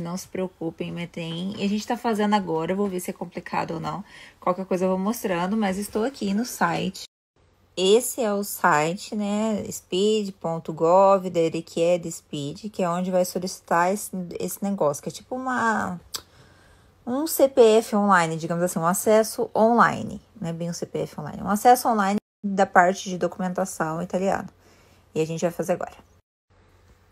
não se preocupem, mas tem. E a gente tá fazendo agora, vou ver se é complicado ou não. Qualquer coisa eu vou mostrando, mas estou aqui no site. Esse é o site, né, speed.gov é Erequied Speed, que é onde vai solicitar esse, esse negócio, que é tipo uma um CPF online, digamos assim, um acesso online, não é bem um CPF online, um acesso online da parte de documentação italiana. E a gente vai fazer agora.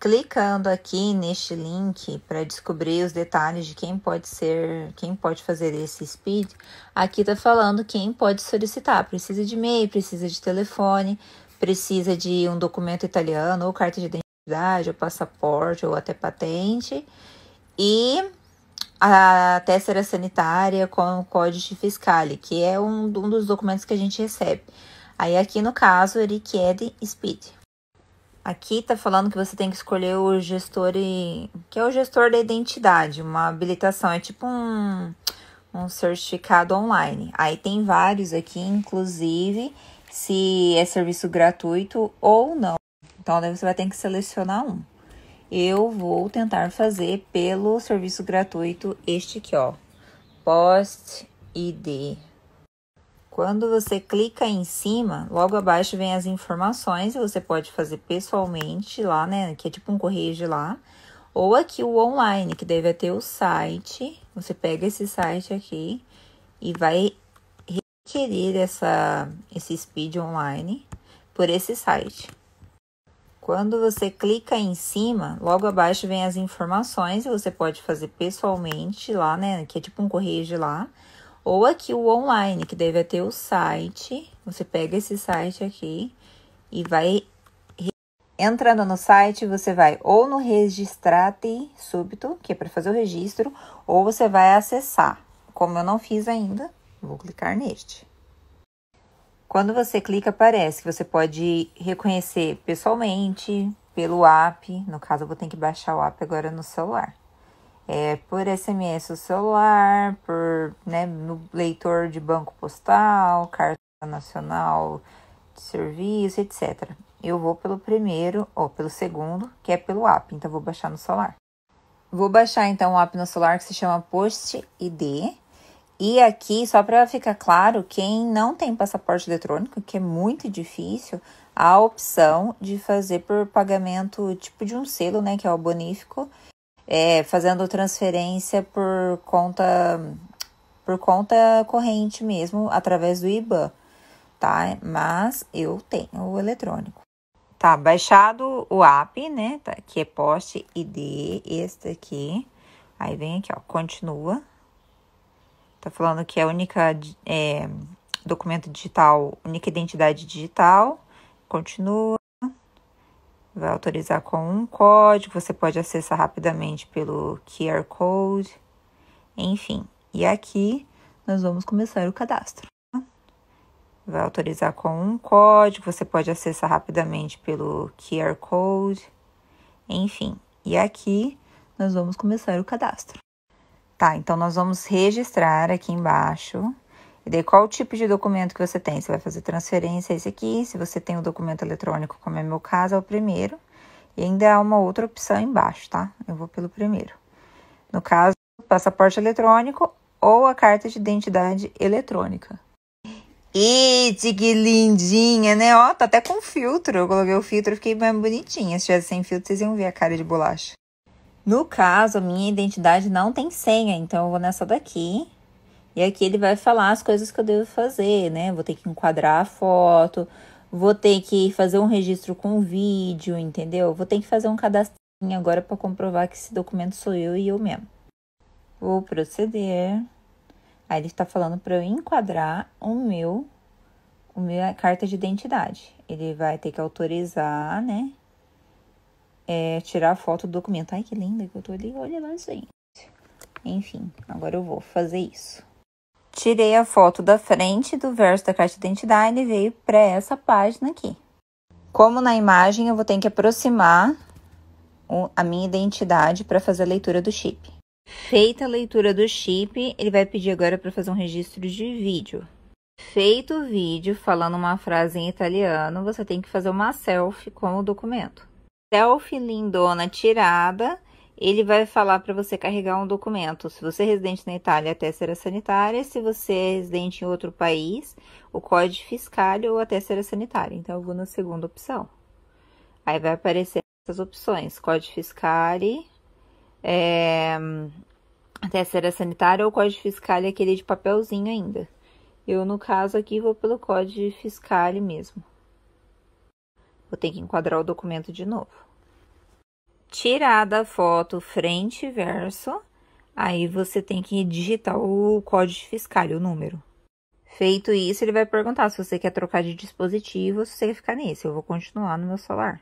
Clicando aqui neste link para descobrir os detalhes de quem pode ser, quem pode fazer esse speed, aqui está falando quem pode solicitar. Precisa de e-mail, precisa de telefone, precisa de um documento italiano, ou carta de identidade, ou passaporte, ou até patente. E a teseira sanitária com o código fiscal, que é um, um dos documentos que a gente recebe. Aí aqui no caso ele quer de speed. Aqui tá falando que você tem que escolher o gestor e que é o gestor da identidade, uma habilitação, é tipo um um certificado online. Aí tem vários aqui, inclusive se é serviço gratuito ou não. Então daí você vai ter que selecionar um. Eu vou tentar fazer pelo serviço gratuito este aqui, ó. Post ID quando você clica em cima, logo abaixo vem as informações, e você pode fazer pessoalmente lá, né, que é tipo um correio de lá, ou aqui o online, que deve ter o site. Você pega esse site aqui e vai requerer essa esse speed online por esse site. Quando você clica em cima, logo abaixo vem as informações, e você pode fazer pessoalmente lá, né, que é tipo um correio de lá, ou aqui o online, que deve ter o site. Você pega esse site aqui e vai. Entrando no site, você vai ou no registrate súbito, que é para fazer o registro, ou você vai acessar. Como eu não fiz ainda, vou clicar neste. Quando você clica, aparece que você pode reconhecer pessoalmente, pelo app. No caso, eu vou ter que baixar o app agora no celular é, por SMS do celular, por, né, no leitor de banco postal, carta nacional de serviço, etc. Eu vou pelo primeiro ou pelo segundo, que é pelo app, então vou baixar no celular. Vou baixar então o um app no celular que se chama Post ID. E aqui, só para ficar claro, quem não tem passaporte eletrônico, que é muito difícil, há a opção de fazer por pagamento tipo de um selo, né, que é o bonífico, é, fazendo transferência por conta por conta corrente mesmo, através do IBAN, tá? Mas eu tenho o eletrônico. Tá baixado o app, né? Tá, que é poste ID, este aqui. Aí vem aqui, ó, continua. Tá falando que é única é, documento digital, única identidade digital. Continua vai autorizar com um código, você pode acessar rapidamente pelo QR Code, enfim. E aqui nós vamos começar o cadastro. Tá? Vai autorizar com um código, você pode acessar rapidamente pelo QR Code, enfim. E aqui nós vamos começar o cadastro. Tá, então nós vamos registrar aqui embaixo e daí, qual o tipo de documento que você tem? Você vai fazer transferência, esse aqui. Se você tem o um documento eletrônico, como é meu caso, é o primeiro. E ainda há uma outra opção embaixo, tá? Eu vou pelo primeiro. No caso, passaporte eletrônico ou a carta de identidade eletrônica. Ite, que lindinha, né? Ó, tá até com filtro. Eu coloquei o filtro e fiquei mais bonitinha. Se tivesse sem filtro, vocês iam ver a cara de bolacha. No caso, a minha identidade não tem senha, então eu vou nessa daqui. E aqui ele vai falar as coisas que eu devo fazer, né? Vou ter que enquadrar a foto, vou ter que fazer um registro com vídeo, entendeu? Vou ter que fazer um cadastrinho agora para comprovar que esse documento sou eu e eu mesmo. Vou proceder. Aí ele está falando para eu enquadrar o meu, o minha carta de identidade. Ele vai ter que autorizar, né? É, tirar a foto do documento. Ai, que linda que eu tô ali. Olha lá, gente. Enfim, agora eu vou fazer isso. Tirei a foto da frente do verso da caixa de identidade e veio para essa página aqui. Como na imagem, eu vou ter que aproximar a minha identidade para fazer a leitura do chip. Feita a leitura do chip, ele vai pedir agora para fazer um registro de vídeo. Feito o vídeo falando uma frase em italiano, você tem que fazer uma selfie com o documento. Selfie lindona tirada ele vai falar para você carregar um documento. Se você é residente na Itália, a tessera sanitária. Se você é residente em outro país, o código fiscal ou a tessera sanitária. Então, eu vou na segunda opção. Aí vai aparecer essas opções: código fiscal, é, tessera sanitária ou código fiscal, é aquele de papelzinho ainda. Eu, no caso aqui, vou pelo código fiscal mesmo. Vou ter que enquadrar o documento de novo tirada a foto frente e verso, aí você tem que digitar o código fiscal, o número. Feito isso, ele vai perguntar se você quer trocar de dispositivo ou se você quer ficar nesse. Eu vou continuar no meu celular.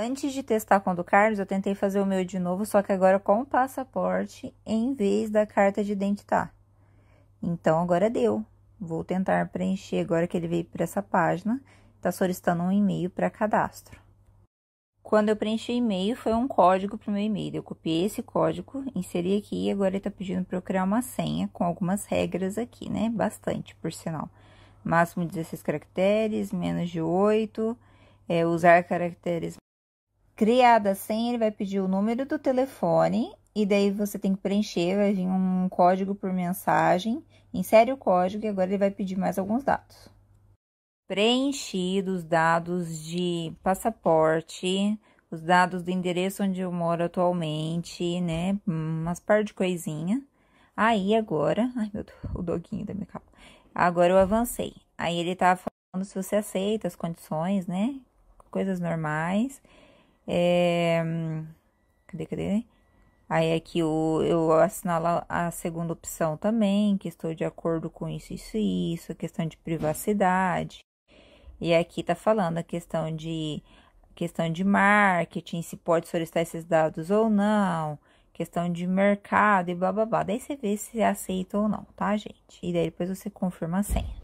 Antes de testar com o do Carlos, eu tentei fazer o meu de novo, só que agora com o passaporte em vez da carta de identidade. Então agora deu. Vou tentar preencher agora que ele veio para essa página. Está solicitando um e-mail para cadastro. Quando eu preenchi o e-mail, foi um código para o meu e-mail. Eu copiei esse código, inseri aqui e agora ele está pedindo para eu criar uma senha com algumas regras aqui, né? Bastante, por sinal. Máximo 16 caracteres, menos de 8, é, usar caracteres Criada a senha, ele vai pedir o número do telefone e daí você tem que preencher, vai vir um código por mensagem, insere o código e agora ele vai pedir mais alguns dados. Preenchidos os dados de passaporte, os dados do endereço onde eu moro atualmente, né? Umas par de coisinha. Aí agora, ai meu Deus, o doguinho da minha capa. Agora eu avancei. Aí ele tá falando se você aceita as condições, né? Coisas normais. É... Cadê, cadê? Né? Aí aqui é eu, eu assinalo a segunda opção também, que estou de acordo com isso, isso e isso, questão de privacidade. E aqui tá falando a questão de questão de marketing, se pode solicitar esses dados ou não, questão de mercado e blá blá blá. Daí você vê se aceita ou não, tá, gente? E daí depois você confirma a senha.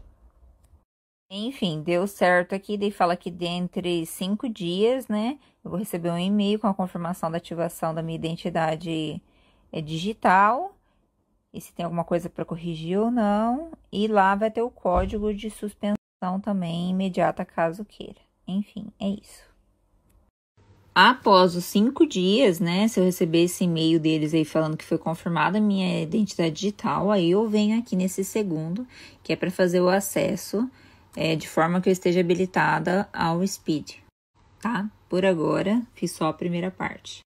Enfim, deu certo aqui, daí fala que dentre cinco dias, né, eu vou receber um e-mail com a confirmação da ativação da minha identidade eh, digital, e se tem alguma coisa para corrigir ou não, e lá vai ter o código de suspensão também imediata caso queira. Enfim, é isso. Após os cinco dias, né, se eu receber esse e-mail deles aí falando que foi confirmada a minha identidade digital, aí eu venho aqui nesse segundo, que é para fazer o acesso é, de forma que eu esteja habilitada ao SPEED, tá? Por agora, fiz só a primeira parte.